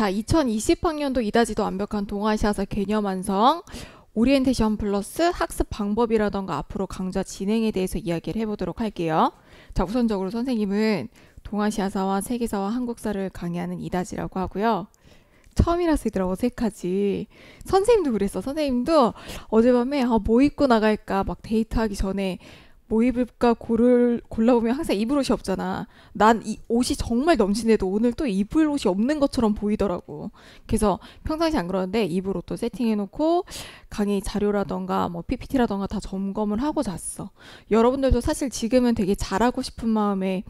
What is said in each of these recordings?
자, 2020학년도 이다지도 완벽한 동아시아사 개념 완성, 오리엔테이션 플러스 학습 방법이라던가 앞으로 강좌 진행에 대해서 이야기를 해보도록 할게요. 자, 우선적으로 선생님은 동아시아사와 세계사와 한국사를 강의하는 이다지라고 하고요. 처음이라서 얘들 어색하지. 선생님도 그랬어. 선생님도 어젯밤에 아, 뭐 입고 나갈까 막 데이트하기 전에 모의입까 고를 골라보면 항상 입을 옷이 없잖아. 난 이 옷이 정말 넘치는데도 오늘 또 입을 옷이 없는 것처럼 보이더라고. 그래서 평상시 안 그러는데 입을 옷도 세팅해놓고 강의 자료라던가 뭐 PPT라던가 다 점검을 하고 잤어. 여러분들도 사실 지금은 되게 잘하고 싶은 마음에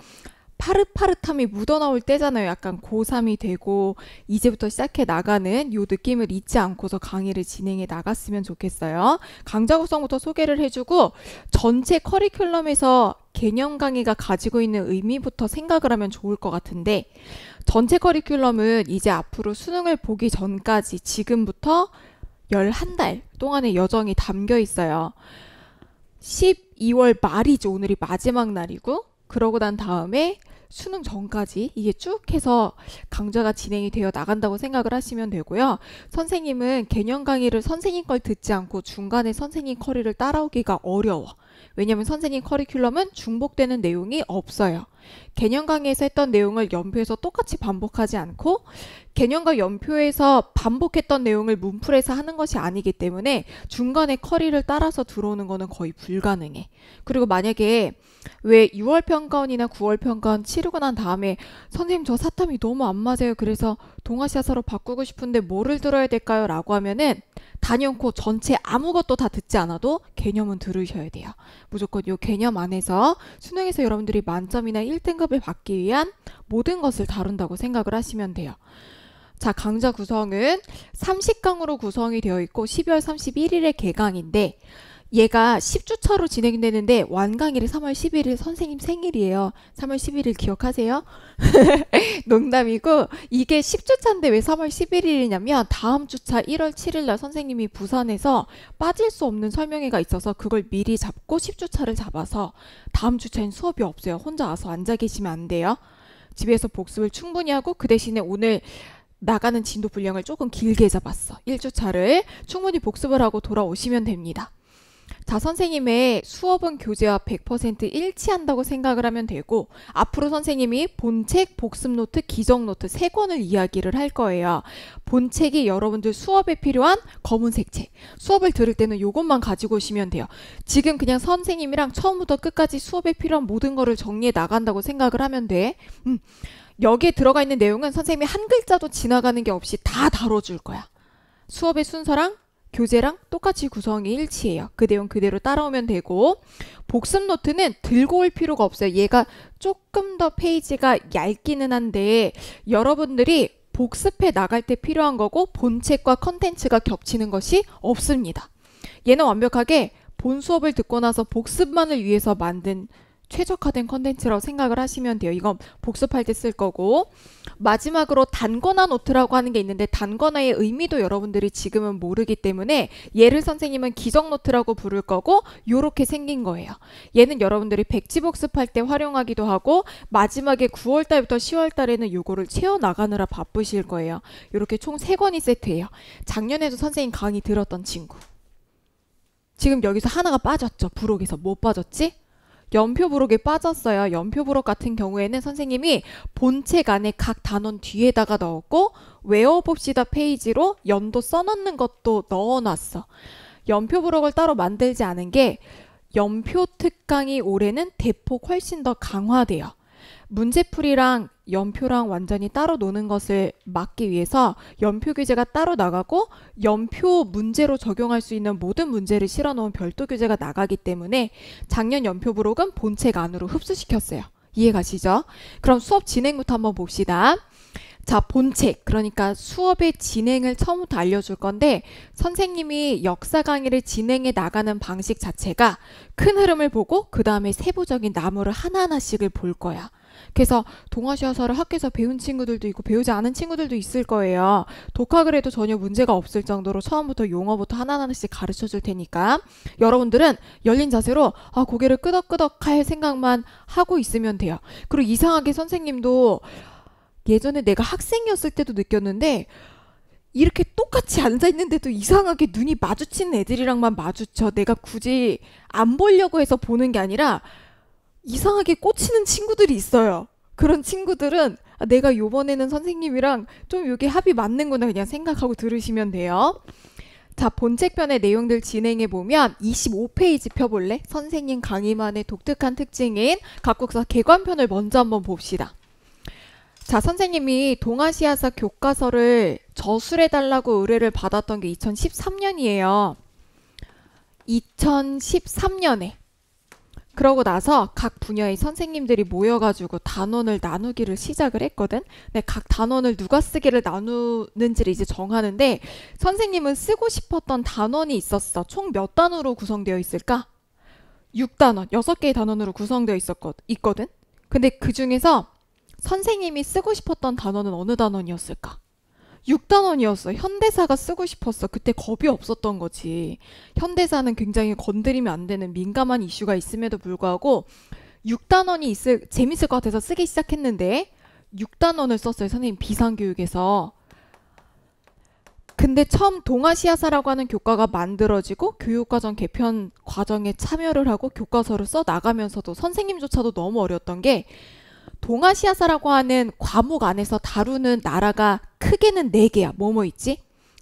파릇파릇함이 묻어나올 때잖아요. 약간 고3이 되고 이제부터 시작해 나가는 요 느낌을 잊지 않고서 강의를 진행해 나갔으면 좋겠어요. 강좌 구성부터 소개를 해주고 전체 커리큘럼에서 개념 강의가 가지고 있는 의미부터 생각을 하면 좋을 것 같은데 전체 커리큘럼은 이제 앞으로 수능을 보기 전까지 지금부터 11달 동안의 여정이 담겨 있어요. 12월 말이죠. 오늘이 마지막 날이고 그러고 난 다음에 수능 전까지 이게 쭉 해서 강좌가 진행이 되어 나간다고 생각을 하시면 되고요. 선생님은 개념 강의를 선생님 걸 듣지 않고 중간에 선생님 커리를 따라오기가 어려워. 왜냐면 선생님 커리큘럼은 중복되는 내용이 없어요. 개념 강의에서 했던 내용을 연표에서 똑같이 반복하지 않고 개념과 연표에서 반복했던 내용을 문풀에서 하는 것이 아니기 때문에 중간에 커리를 따라서 들어오는 거는 거의 불가능해. 그리고 만약에 왜 6월 평가원이나 9월 평가원 치르고 난 다음에 선생님 저 사탐이 너무 안 맞아요. 그래서 동아시아사로 바꾸고 싶은데 뭐를 들어야 될까요? 라고 하면은 단연코 전체 아무것도 다 듣지 않아도 개념은 들으셔야 돼요. 무조건 요 개념 안에서 수능에서 여러분들이 만점이나 1등급을 받기 위한 모든 것을 다룬다고 생각을 하시면 돼요. 자, 강좌 구성은 30강으로 구성이 되어 있고 12월 31일에 개강인데 얘가 10주 차로 진행되는데 완강일이 3월 11일 선생님 생일이에요. 3월 11일 기억하세요? 농담이고 이게 10주 차인데 왜 3월 11일이냐면 다음 주차 1월 7일 날 선생님이 부산에서 빠질 수 없는 설명회가 있어서 그걸 미리 잡고 10주 차를 잡아서 다음 주차엔 수업이 없어요. 혼자 와서 앉아 계시면 안 돼요. 집에서 복습을 충분히 하고 그 대신에 오늘 나가는 진도 분량을 조금 길게 잡았어. 1주차를 충분히 복습을 하고 돌아오시면 됩니다. 자, 선생님의 수업은 교재와 100% 일치한다고 생각을 하면 되고 앞으로 선생님이 본책, 복습 노트, 기정 노트 세 권을 이야기를 할 거예요. 본책이 여러분들 수업에 필요한 검은색 책. 수업을 들을 때는 이것만 가지고 오시면 돼요. 지금 그냥 선생님이랑 처음부터 끝까지 수업에 필요한 모든 거를 정리해 나간다고 생각을 하면 돼. 음. 여기에 들어가 있는 내용은 선생님이 한 글자도 지나가는 게 없이 다 다뤄줄 거야. 수업의 순서랑 교재랑 똑같이 구성이 일치해요. 그 내용 그대로 따라오면 되고 복습 노트는 들고 올 필요가 없어요. 얘가 조금 더 페이지가 얇기는 한데 여러분들이 복습해 나갈 때 필요한 거고 본책과 컨텐츠가 겹치는 것이 없습니다. 얘는 완벽하게 본 수업을 듣고 나서 복습만을 위해서 만든 최적화된 컨텐츠라고 생각을 하시면 돼요. 이건 복습할 때 쓸 거고 마지막으로 단권화 노트라고 하는 게 있는데 단권화의 의미도 여러분들이 지금은 모르기 때문에 얘를 선생님은 기적 노트라고 부를 거고 이렇게 생긴 거예요. 얘는 여러분들이 백지 복습할 때 활용하기도 하고 마지막에 9월 달부터 10월 달에는 이거를 채워 나가느라 바쁘실 거예요. 이렇게총 3권이 세트예요. 작년에도 선생님 강의 들었던 친구. 지금 여기서 하나가 빠졌죠. 부록에서 뭐 빠졌지? 연표 부록에 빠졌어요. 연표 부록 같은 경우에는 선생님이 본책 안에 각 단원 뒤에다가 넣었고 외워봅시다 페이지로 연도 써놓는 것도 넣어놨어. 연표 부록을 따로 만들지 않은 게 연표 특강이 올해는 대폭 훨씬 더 강화돼요. 문제풀이랑 연표랑 완전히 따로 노는 것을 막기 위해서 연표 규제가 따로 나가고 연표 문제로 적용할 수 있는 모든 문제를 실어놓은 별도 규제가 나가기 때문에 작년 연표 부록은 본책 안으로 흡수시켰어요. 이해가시죠? 그럼 수업 진행부터 한번 봅시다. 자, 본책. 그러니까 수업의 진행을 처음부터 알려줄 건데, 선생님이 역사 강의를 진행해 나가는 방식 자체가 큰 흐름을 보고, 그 다음에 세부적인 나무를 하나하나씩을 볼 거야. 그래서 동아시아사를 학교에서 배운 친구들도 있고 배우지 않은 친구들도 있을 거예요. 독학을 해도 전혀 문제가 없을 정도로 처음부터 용어부터 하나하나씩 가르쳐 줄 테니까 여러분들은 열린 자세로 아, 고개를 끄덕끄덕 할 생각만 하고 있으면 돼요. 그리고 이상하게 선생님도 예전에 내가 학생이었을 때도 느꼈는데 이렇게 똑같이 앉아있는데도 이상하게 눈이 마주친 애들이랑만 마주쳐. 내가 굳이 안 보려고 해서 보는 게 아니라 이상하게 꽂히는 친구들이 있어요. 그런 친구들은 아, 내가 요번에는 선생님이랑 좀 이게 합이 맞는구나 그냥 생각하고 들으시면 돼요. 자, 본책편의 내용들 진행해 보면 25페이지 펴볼래? 선생님 강의만의 독특한 특징인 각국사 개관편을 먼저 한번 봅시다. 자, 선생님이 동아시아사 교과서를 저술해 달라고 의뢰를 받았던 게 2013년이에요. 2013년에 그러고 나서 각 분야의 선생님들이 모여가지고 단원을 나누기를 시작을 했거든. 근데 네, 각 단원을 누가 쓰기를 나누는지를 이제 정하는데 선생님은 쓰고 싶었던 단원이 있었어. 총 몇단원으로 구성되어 있을까? 6단원, 6개의 단원으로 구성되어 있었거, 있거든. 근데 그 중에서 선생님이 쓰고 싶었던 단원은 어느 단원이었을까? 6단원이었어. 현대사가 쓰고 싶었어. 그때 겁이 없었던 거지. 현대사는 굉장히 건드리면 안 되는 민감한 이슈가 있음에도 불구하고 6단원이 있을 재밌을 것 같아서 쓰기 시작했는데 6단원을 썼어요. 선생님 비상교육에서. 근데 처음 동아시아사라고 하는 교과가 만들어지고 교육과정 개편 과정에 참여를 하고 교과서를 써 나가면서도 선생님조차도 너무 어려웠던 게 동아시아사라고 하는 과목 안에서 다루는 나라가 크게는 네개야 뭐뭐 있지?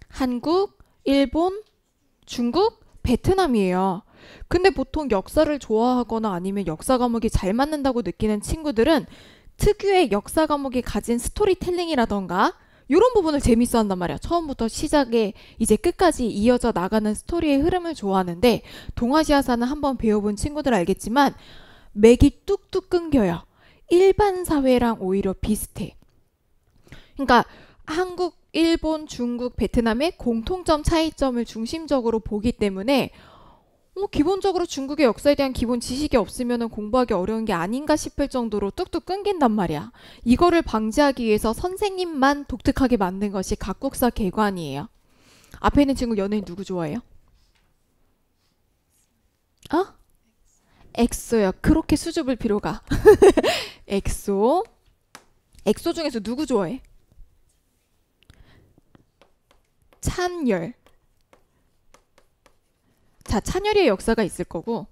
한국, 일본, 중국, 베트남이에요. 근데 보통 역사를 좋아하거나 아니면 역사 과목이 잘 맞는다고 느끼는 친구들은 특유의 역사 과목이 가진 스토리텔링이라던가 이런 부분을 재밌어 한단 말이야. 처음부터 시작에 이제 끝까지 이어져 나가는 스토리의 흐름을 좋아하는데 동아시아사는 한번 배워본 친구들 알겠지만 맥이 뚝뚝 끊겨요. 일반 사회랑 오히려 비슷해. 그러니까 한국, 일본, 중국, 베트남의 공통점 차이점을 중심적으로 보기 때문에 뭐 기본적으로 중국의 역사에 대한 기본 지식이 없으면 공부하기 어려운 게 아닌가 싶을 정도로 뚝뚝 끊긴단 말이야. 이거를 방지하기 위해서 선생님만 독특하게 만든 것이 각국사 개관이에요. 앞에 있는 친구 연예인 누구 좋아해요? 엑소야 그렇게 수줍을 필요가. 엑소. 엑소 중에서 누구 좋아해? 찬열. 자, 찬열의 역사가 있을 거고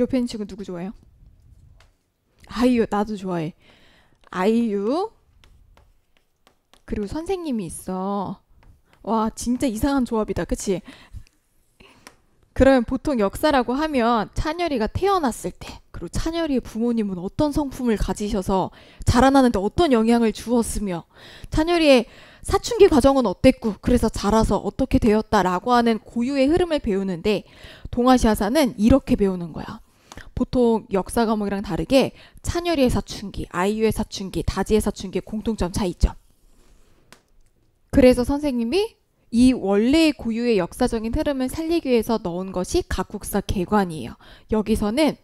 옆에 있는 친구 누구 좋아해요? 아이유 나도 좋아해. 아이유 그리고 선생님이 있어. 와 진짜 이상한 조합이다, 그치? 그러면 보통 역사라고 하면 찬열이가 태어났을 때 그리고 찬열이의 부모님은 어떤 성품을 가지셔서 자라나는데 어떤 영향을 주었으며 찬열이의 사춘기 과정은 어땠고 그래서 자라서 어떻게 되었다라고 하는 고유의 흐름을 배우는데 동아시아사는 이렇게 배우는 거야. 보통 역사 과목이랑 다르게 찬열이의 사춘기, 아이유의 사춘기, 다지의 사춘기의 공통점 차이점. 그래서 선생님이 이 원래의 고유의 역사적인 흐름을 살리기 위해서 넣은 것이 각국사 개관이에요. 여기서는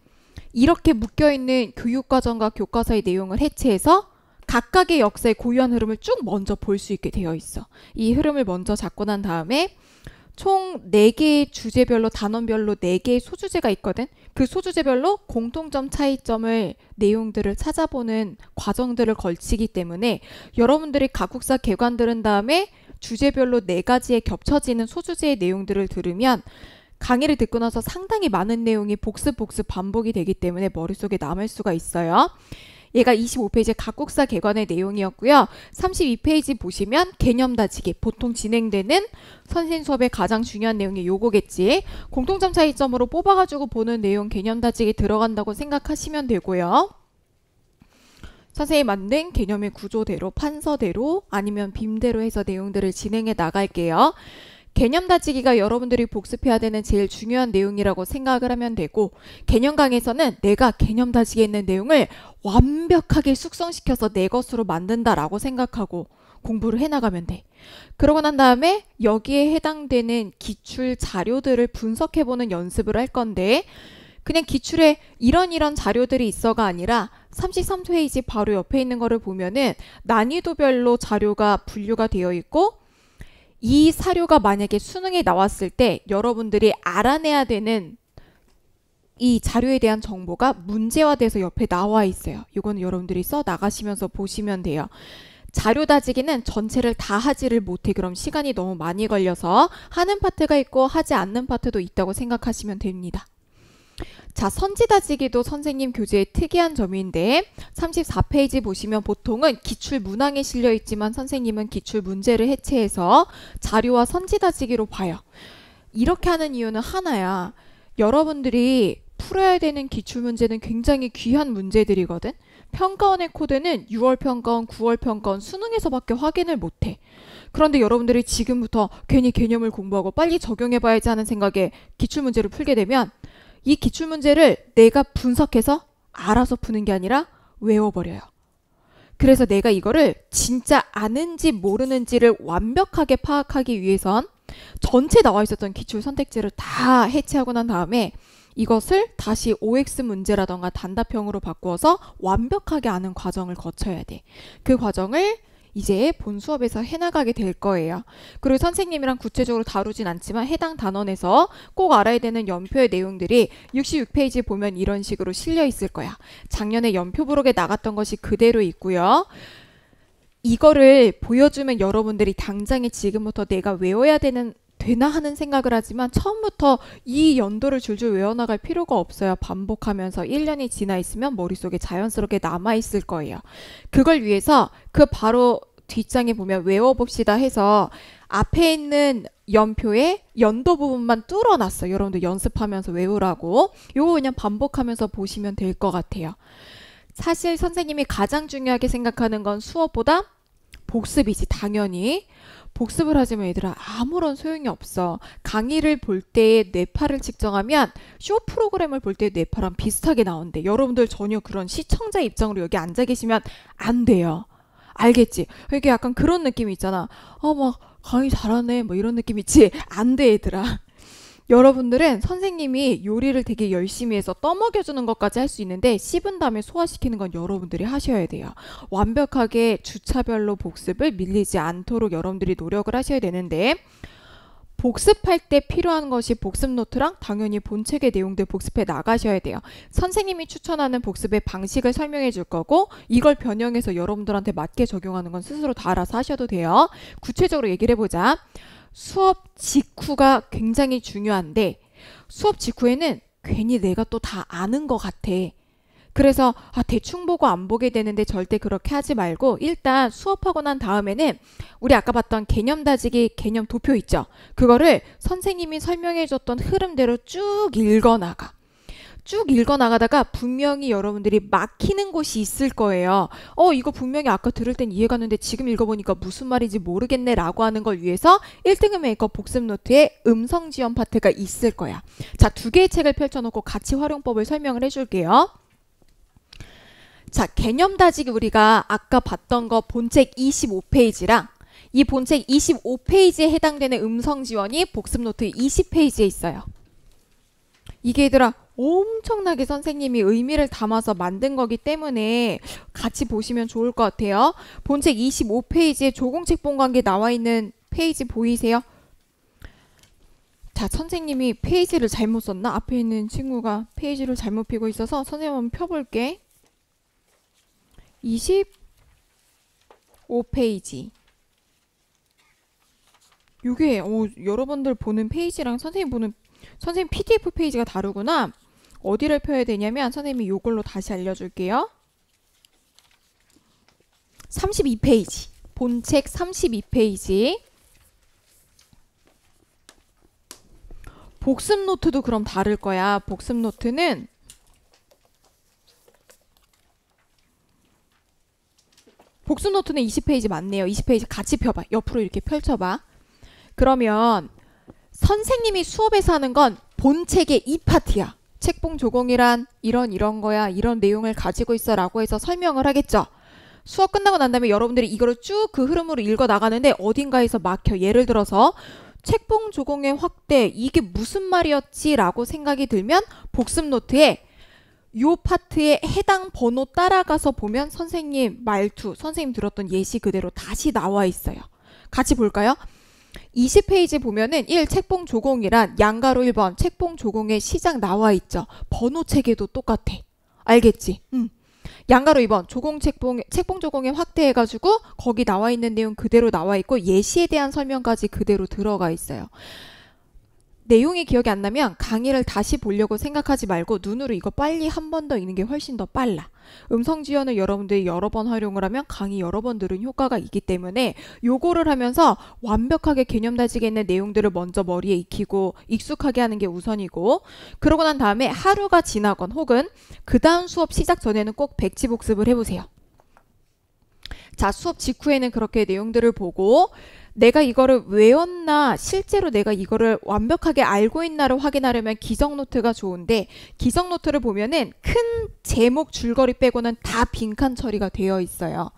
이렇게 묶여있는 교육과정과 교과서의 내용을 해체해서 각각의 역사의 고유한 흐름을 쭉 먼저 볼 수 있게 되어 있어. 이 흐름을 먼저 잡고 난 다음에 총 네개의 주제별로 단원별로 네개의 소주제가 있거든. 그 소주제별로 공통점 차이점을 내용들을 찾아보는 과정들을 걸치기 때문에 여러분들이 각국사 개관 들은 다음에 주제별로 네 가지에 겹쳐지는 소주제의 내용들을 들으면 강의를 듣고 나서 상당히 많은 내용이 복습 복습 반복이 되기 때문에 머릿속에 남을 수가 있어요. 얘가 25페이지 각국사 개관의 내용이었고요. 32페이지 보시면 개념 다지기 보통 진행되는 선생 수업의 가장 중요한 내용이 요거겠지. 공통점 차이점으로 뽑아가지고 보는 내용 개념 다지기 들어간다고 생각하시면 되고요. 선생님이 만든 개념의 구조대로 판서대로 아니면 빔대로 해서 내용들을 진행해 나갈게요. 개념 다지기가 여러분들이 복습해야 되는 제일 중요한 내용이라고 생각을 하면 되고 개념 강에서는 내가 개념 다지기에 있는 내용을 완벽하게 숙성시켜서 내 것으로 만든다라고 생각하고 공부를 해나가면 돼. 그러고 난 다음에 여기에 해당되는 기출 자료들을 분석해보는 연습을 할 건데 그냥 기출에 이런 이런 자료들이 있어가 아니라 33페이지 바로 옆에 있는 거를 보면은 난이도별로 자료가 분류가 되어 있고 이 사료가 만약에 수능에 나왔을 때 여러분들이 알아내야 되는 이 자료에 대한 정보가 문제화돼서 옆에 나와 있어요. 이건 여러분들이 써 나가시면서 보시면 돼요. 자료 다지기는 전체를 다 하지를 못해 그럼 시간이 너무 많이 걸려서 하는 파트가 있고 하지 않는 파트도 있다고 생각하시면 됩니다. 자, 선지다지기도 선생님 교재의 특이한 점인데 34페이지 보시면 보통은 기출 문항에 실려 있지만 선생님은 기출 문제를 해체해서 자료와 선지다지기로 봐요. 이렇게 하는 이유는 하나야. 여러분들이 풀어야 되는 기출 문제는 굉장히 귀한 문제들이거든. 평가원의 코드는 6월 평가원, 9월 평가원, 수능에서밖에 확인을 못해. 그런데 여러분들이 지금부터 괜히 개념을 공부하고 빨리 적용해봐야지 하는 생각에 기출문제를 풀게 되면 이 기출 문제를 내가 분석해서 알아서 푸는 게 아니라 외워버려요. 그래서 내가 이거를 진짜 아는지 모르는지를 완벽하게 파악하기 위해선 전체 나와 있었던 기출 선택지를 다 해체하고 난 다음에 이것을 다시 OX 문제라던가 단답형으로 바꾸어서 완벽하게 아는 과정을 거쳐야 돼. 그 과정을 이제 본 수업에서 해나가게 될 거예요. 그리고 선생님이랑 구체적으로 다루진 않지만 해당 단원에서 꼭 알아야 되는 연표의 내용들이 66페이지 보면 이런 식으로 실려 있을 거야. 작년에 연표 부록에 나갔던 것이 그대로 있고요. 이거를 보여주면 여러분들이 당장에 지금부터 내가 외워야 되는 되나 하는 생각을 하지만 처음부터 이 연도를 줄줄 외워나갈 필요가 없어요. 반복하면서 1년이 지나 있으면 머릿속에 자연스럽게 남아있을 거예요. 그걸 위해서 그 바로 뒷장에 보면 외워봅시다 해서 앞에 있는 연표에 연도 부분만 뚫어놨어요. 여러분들 연습하면서 외우라고. 요거 그냥 반복하면서 보시면 될 것 같아요. 사실 선생님이 가장 중요하게 생각하는 건 수업보다 복습이지 당연히 복습을 하지만 얘들아 아무런 소용이 없어. 강의를 볼 때의 뇌파를 측정하면 쇼 프로그램을 볼 때의 뇌파랑 비슷하게 나온대. 여러분들 전혀 그런 시청자 입장으로 여기 앉아 계시면 안 돼요. 알겠지? 이게 그러니까 약간 그런 느낌이 있잖아. 어, 막 강의 잘하네. 뭐 이런 느낌 있지? 안 돼, 얘들아. 여러분들은 선생님이 요리를 되게 열심히 해서 떠먹여주는 것까지 할 수 있는데 씹은 다음에 소화시키는 건 여러분들이 하셔야 돼요. 완벽하게 주차별로 복습을 밀리지 않도록 여러분들이 노력을 하셔야 되는데 복습할 때 필요한 것이 복습 노트랑 당연히 본책의 내용들 복습해 나가셔야 돼요. 선생님이 추천하는 복습의 방식을 설명해 줄 거고 이걸 변형해서 여러분들한테 맞게 적용하는 건 스스로 다 알아서 하셔도 돼요. 구체적으로 얘기를 해보자. 수업 직후가 굉장히 중요한데 수업 직후에는 괜히 내가 또 다 아는 것 같아. 그래서 아, 대충 보고 안 보게 되는데 절대 그렇게 하지 말고 일단 수업하고 난 다음에는 우리 아까 봤던 개념 다지기 개념 도표 있죠. 그거를 선생님이 설명해 줬던 흐름대로 쭉 읽어 나가. 쭉 읽어 나가다가 분명히 여러분들이 막히는 곳이 있을 거예요. 어, 이거 분명히 아까 들을 땐 이해 가는데 지금 읽어보니까 무슨 말인지 모르겠네 라고 하는 걸 위해서 1등급 메이커 복습 노트에 음성 지원 파트가 있을 거야. 자, 두 개의 책을 펼쳐놓고 같이 활용법을 설명을 해줄게요. 자, 개념 다지기 우리가 아까 봤던 거 본책 25페이지랑 이 본책 25페이지에 해당되는 음성 지원이 복습 노트 20페이지에 있어요. 이게 얘들아 엄청나게 선생님이 의미를 담아서 만든 거기 때문에 같이 보시면 좋을 것 같아요. 본 책 25페이지에 조공책 본관계 나와 있는 페이지 보이세요? 자, 선생님이 페이지를 잘못 썼나? 앞에 있는 친구가 페이지를 잘못 피고 있어서 선생님 한번 펴볼게. 25페이지. 이게 오, 여러분들 보는 페이지랑 선생님 보는 선생님 PDF 페이지가 다르구나. 어디를 펴야 되냐면 선생님이 이걸로 다시 알려줄게요. 32페이지 본책 32페이지 복습 노트도 그럼 다를 거야. 복습 노트는 복습 노트는 20페이지 맞네요. 20페이지 같이 펴봐. 옆으로 이렇게 펼쳐봐. 그러면 선생님이 수업에서 하는 건 본책의 이 파트야. 책봉 조공이란 이런 이런 거야 이런 내용을 가지고 있어 라고 해서 설명을 하겠죠. 수업 끝나고 난 다음에 여러분들이 이거를 쭉 그 흐름으로 읽어 나가는데 어딘가에서 막혀 예를 들어서 책봉 조공의 확대 이게 무슨 말이었지라고 생각이 들면 복습 노트에 요 파트에 해당 번호 따라가서 보면 선생님 말투, 선생님 들었던 예시 그대로 다시 나와 있어요. 같이 볼까요? 2 0 페이지 보면은 1 책봉 조공이란 양가로 1번 책봉 조공의 시작 나와 있죠. 번호 체계도 똑같아. 알겠지? 응. 양가로 2번 조공 책봉 책봉 조공에 확대해 가지고 거기 나와 있는 내용 그대로 나와 있고 예시에 대한 설명까지 그대로 들어가 있어요. 내용이 기억이 안 나면 강의를 다시 보려고 생각하지 말고 눈으로 이거 빨리 한 번 더 읽는 게 훨씬 더 빨라. 음성 지원을 여러분들이 여러 번 활용을 하면 강의 여러 번 들은 효과가 있기 때문에 요거를 하면서 완벽하게 개념 다지게 있는 내용들을 먼저 머리에 익히고 익숙하게 하는 게 우선이고 그러고 난 다음에 하루가 지나건 혹은 그 다음 수업 시작 전에는 꼭 백지 복습을 해보세요. 자, 수업 직후에는 그렇게 내용들을 보고 내가 이거를 외웠나 실제로 내가 이거를 완벽하게 알고 있나를 확인하려면 기성 노트가 좋은데 기성 노트를 보면은 큰 제목 줄거리 빼고는 다 빈칸 처리가 되어 있어요.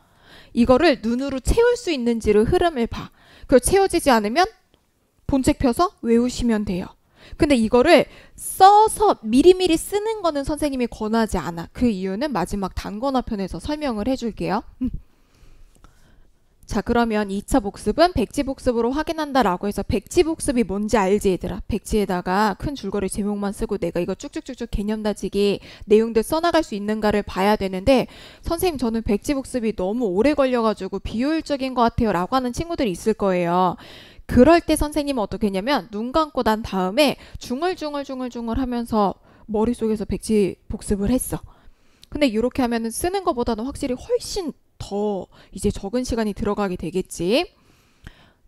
이거를 눈으로 채울 수 있는지를 흐름을 봐. 그걸 채워지지 않으면 본책 펴서 외우시면 돼요. 근데 이거를 써서 미리미리 쓰는 거는 선생님이 권하지 않아. 그 이유는 마지막 단권화 편에서 설명을 해줄게요. 음. 자 그러면 2차 복습은 백지 복습으로 확인한다 라고 해서 백지 복습이 뭔지 알지 얘들아 백지에다가 큰 줄거리 제목만 쓰고 내가 이거 쭉쭉쭉쭉 개념 다지기 내용들 써나갈 수 있는가를 봐야 되는데 선생님 저는 백지 복습이 너무 오래 걸려가지고 비효율적인 것 같아요 라고 하는 친구들이 있을 거예요 그럴 때 선생님은 어떻게 했냐면 눈 감고 난 다음에 중얼중얼중얼중얼 하면서 머릿속에서 백지 복습을 했어 근데 이렇게 하면은 쓰는 것보다는 확실히 훨씬 더 이제 적은 시간이 들어가게 되겠지.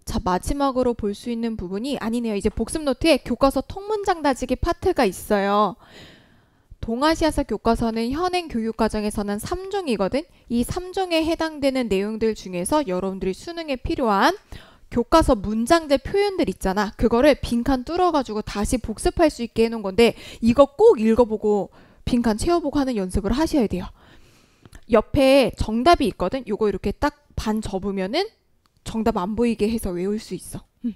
자, 마지막으로 볼 수 있는 부분이 아니네요. 이제 복습 노트에 교과서 통문장 다지기 파트가 있어요. 동아시아사 교과서는 현행 교육 과정에서는 3종이거든. 이 3종에 해당되는 내용들 중에서 여러분들이 수능에 필요한 교과서 문장제 표현들 있잖아. 그거를 빈칸 뚫어가지고 다시 복습할 수 있게 해놓은 건데 이거 꼭 읽어보고 빈칸 채워보고 하는 연습을 하셔야 돼요. 옆에 정답이 있거든. 요거 이렇게 딱 반 접으면은 정답 안 보이게 해서 외울 수 있어. 음.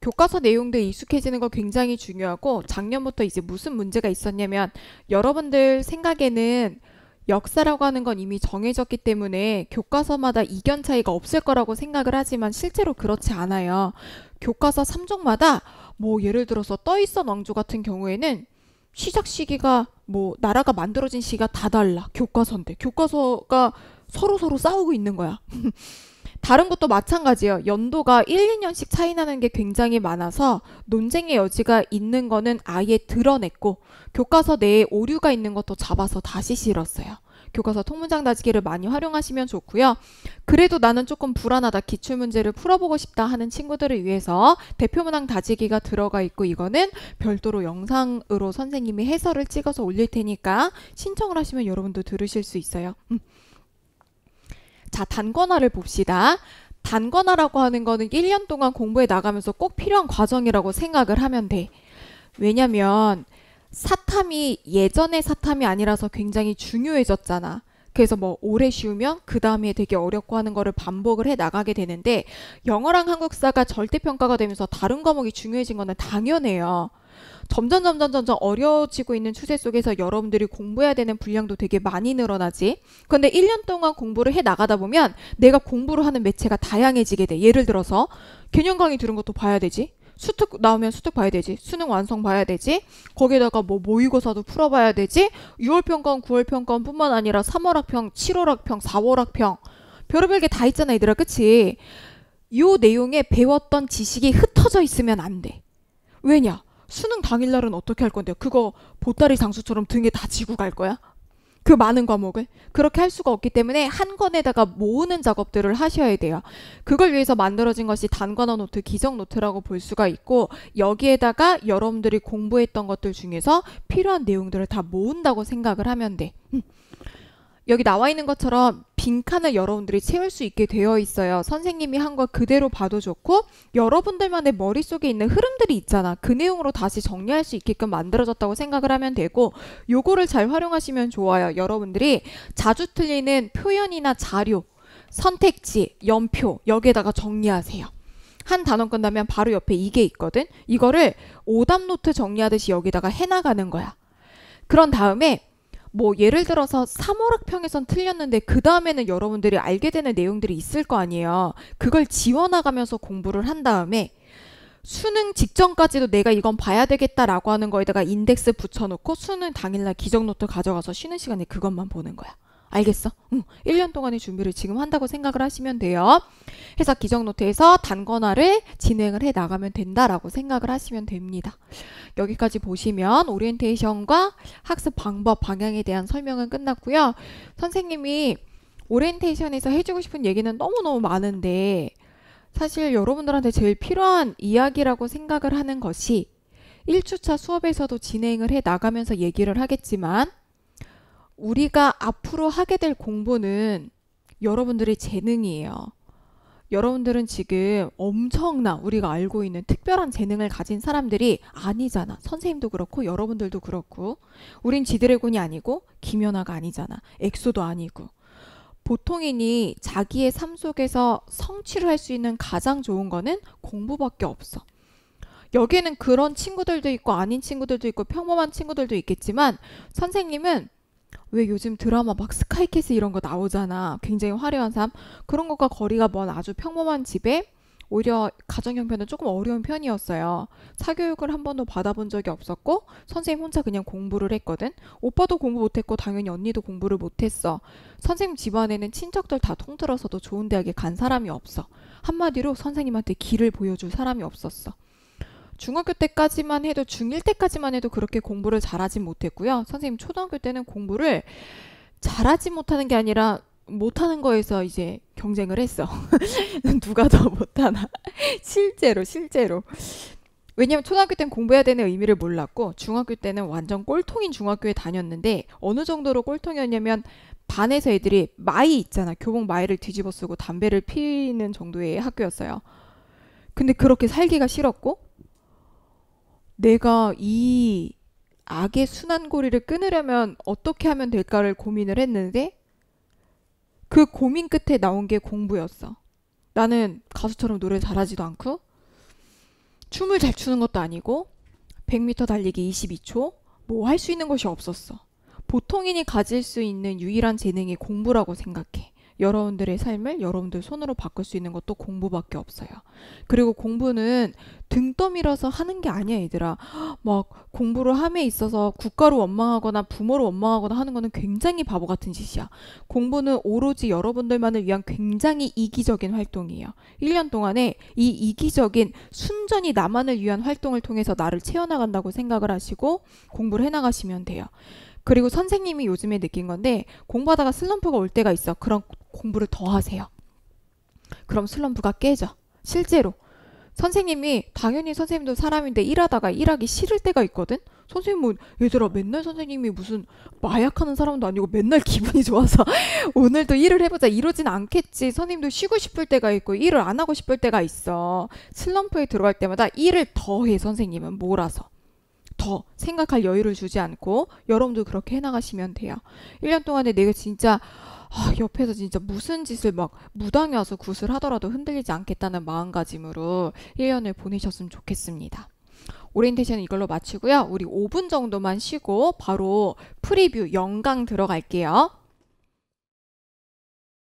교과서 내용들 익숙해지는 거 굉장히 중요하고 작년부터 이제 무슨 문제가 있었냐면 여러분들 생각에는 역사라고 하는 건 이미 정해졌기 때문에 교과서마다 이견 차이가 없을 거라고 생각을 하지만 실제로 그렇지 않아요. 교과서 3종마다 뭐 예를 들어서 떠있어 왕조 같은 경우에는 시작 시기가 뭐 나라가 만들어진 시가 다 달라. 교과서인데 교과서가 서로 서로 싸우고 있는 거야. 다른 것도 마찬가지예요. 연도가 1, 2년씩 차이 나는 게 굉장히 많아서 논쟁의 여지가 있는 거는 아예 드러냈고 교과서 내에 오류가 있는 것도 잡아서 다시 실었어요. 교과서 통문장 다지기를 많이 활용하시면 좋고요. 그래도 나는 조금 불안하다. 기출 문제를 풀어보고 싶다 하는 친구들을 위해서 대표 문항 다지기가 들어가 있고 이거는 별도로 영상으로 선생님이 해설을 찍어서 올릴 테니까 신청을 하시면 여러분도 들으실 수 있어요. 음. 자, 단권화를 봅시다. 단권화라고 하는 거는 1년 동안 공부해 나가면서 꼭 필요한 과정이라고 생각을 하면 돼. 왜냐면 사탐이 예전의 사탐이 아니라서 굉장히 중요해졌잖아. 그래서 뭐 오래 쉬우면 그 다음에 되게 어렵고 하는 거를 반복을 해 나가게 되는데 영어랑 한국사가 절대평가가 되면서 다른 과목이 중요해진 거는 당연해요. 점점 점점 점점 어려워지고 있는 추세 속에서 여러분들이 공부해야 되는 분량도 되게 많이 늘어나지. 근데 1년 동안 공부를 해 나가다 보면 내가 공부를 하는 매체가 다양해지게 돼. 예를 들어서 개념 강의 들은 것도 봐야 되지. 수특 나오면 수특 봐야 되지. 수능 완성 봐야 되지. 거기다가 뭐 모의고사도 풀어봐야 되지. 6월 평가원, 9월 평가원뿐만 아니라 3월 학평, 7월 학평, 4월 학평 별의별 게 다 있잖아, 얘들아. 그치? 요 내용에 배웠던 지식이 흩어져 있으면 안 돼. 왜냐? 수능 당일날은 어떻게 할 건데요? 그거 보따리 장수처럼 등에 다 지고 갈 거야? 그 많은 과목을 그렇게 할 수가 없기 때문에 한 권에다가 모으는 작업들을 하셔야 돼요. 그걸 위해서 만들어진 것이 단관어 노트, 기정 노트라고 볼 수가 있고 여기에다가 여러분들이 공부했던 것들 중에서 필요한 내용들을 다 모은다고 생각을 하면 돼. 음. 여기 나와 있는 것처럼 빈칸을 여러분들이 채울 수 있게 되어 있어요. 선생님이 한걸 그대로 봐도 좋고 여러분들만의 머릿속에 있는 흐름들이 있잖아. 그 내용으로 다시 정리할 수 있게끔 만들어졌다고 생각을 하면 되고 요거를 잘 활용하시면 좋아요. 여러분들이 자주 틀리는 표현이나 자료, 선택지, 연표 여기에다가 정리하세요. 한 단원 끝나면 바로 옆에 이게 있거든. 이거를 오답 노트 정리하듯이 여기다가 해나가는 거야. 그런 다음에 뭐 예를 들어서 3월학평에선 틀렸는데 그 다음에는 여러분들이 알게 되는 내용들이 있을 거 아니에요. 그걸 지워나가면서 공부를 한 다음에 수능 직전까지도 내가 이건 봐야 되겠다라고 하는 거에다가 인덱스 붙여놓고 수능 당일날 기적노트 가져가서 쉬는 시간에 그것만 보는 거야. 알겠어? 응. 1년 동안의 준비를 지금 한다고 생각을 하시면 돼요. 해서 기정노트에서 단권화를 진행을 해 나가면 된다라고 생각을 하시면 됩니다. 여기까지 보시면 오리엔테이션과 학습 방법, 방향에 대한 설명은 끝났고요. 선생님이 오리엔테이션에서 해주고 싶은 얘기는 너무너무 많은데 사실 여러분들한테 제일 필요한 이야기라고 생각을 하는 것이 1주차 수업에서도 진행을 해 나가면서 얘기를 하겠지만 우리가 앞으로 하게 될 공부는 여러분들의 재능이에요. 여러분들은 지금 엄청난 우리가 알고 있는 특별한 재능을 가진 사람들이 아니잖아. 선생님도 그렇고 여러분들도 그렇고 우린 지드래곤이 아니고 김연아가 아니잖아. 엑소도 아니고 보통인이 자기의 삶 속에서 성취를 할 수 있는 가장 좋은 거는 공부밖에 없어. 여기에는 그런 친구들도 있고 아닌 친구들도 있고 평범한 친구들도 있겠지만 선생님은 왜 요즘 드라마 막 스카이캐슬 이런 거 나오잖아. 굉장히 화려한 삶. 그런 것과 거리가 먼 아주 평범한 집에 오히려 가정 형편은 조금 어려운 편이었어요. 사교육을 한 번도 받아본 적이 없었고 선생님 혼자 그냥 공부를 했거든. 오빠도 공부 못했고 당연히 언니도 공부를 못했어. 선생님 집안에는 친척들 다 통틀어서도 좋은 대학에 간 사람이 없어. 한마디로 선생님한테 길을 보여줄 사람이 없었어. 중학교 때까지만 해도 중1 때까지만 해도 그렇게 공부를 잘하진 못했고요. 선생님 초등학교 때는 공부를 잘하지 못하는 게 아니라 못하는 거에서 이제 경쟁을 했어. 누가 더 못하나. 실제로, 실제로. 왜냐면 초등학교 때는 공부해야 되는 의미를 몰랐고, 중학교 때는 완전 꼴통인 중학교에 다녔는데, 어느 정도로 꼴통이었냐면, 반에서 애들이 마이 있잖아. 교복 마이를 뒤집어 쓰고 담배를 피는 정도의 학교였어요. 근데 그렇게 살기가 싫었고, 내가 이 악의 순환고리를 끊으려면 어떻게 하면 될까를 고민을 했는데 그 고민 끝에 나온 게 공부였어. 나는 가수처럼 노래 잘하지도 않고 춤을 잘 추는 것도 아니고 100m 달리기 22초 뭐 할 수 있는 것이 없었어. 보통인이 가질 수 있는 유일한 재능이 공부라고 생각해. 여러분들의 삶을 여러분들 손으로 바꿀 수 있는 것도 공부밖에 없어요. 그리고 공부는 등 떠밀어서 하는 게 아니야, 얘들아. 막 공부를 함에 있어서 국가를 원망하거나 부모를 원망하거나 하는 거는 굉장히 바보 같은 짓이야. 공부는 오로지 여러분들만을 위한 굉장히 이기적인 활동이에요. 1년 동안에 이 이기적인 순전히 나만을 위한 활동을 통해서 나를 채워나간다고 생각을 하시고 공부를 해나가시면 돼요. 그리고 선생님이 요즘에 느낀 건데 공부하다가 슬럼프가 올 때가 있어. 그럼 공부를 더 하세요. 그럼 슬럼프가 깨져. 실제로. 선생님이 당연히 선생님도 사람인데 일하다가 일하기 싫을 때가 있거든. 선생님은 뭐, 얘들아 맨날 선생님이 무슨 마약하는 사람도 아니고 맨날 기분이 좋아서 오늘도 일을 해보자 이러진 않겠지. 선생님도 쉬고 싶을 때가 있고 일을 안 하고 싶을 때가 있어. 슬럼프에 들어갈 때마다 일을 더해 선생님은 몰아서. 더 생각할 여유를 주지 않고 여러분도 그렇게 해나가시면 돼요. 1년 동안에 내가 진짜 아, 옆에서 진짜 무슨 짓을 막 무당이 와서 굿을 하더라도 흔들리지 않겠다는 마음가짐으로 1년을 보내셨으면 좋겠습니다. 오리엔테이션 이걸로 마치고요. 우리 5분 정도만 쉬고 바로 프리뷰 영강 들어갈게요.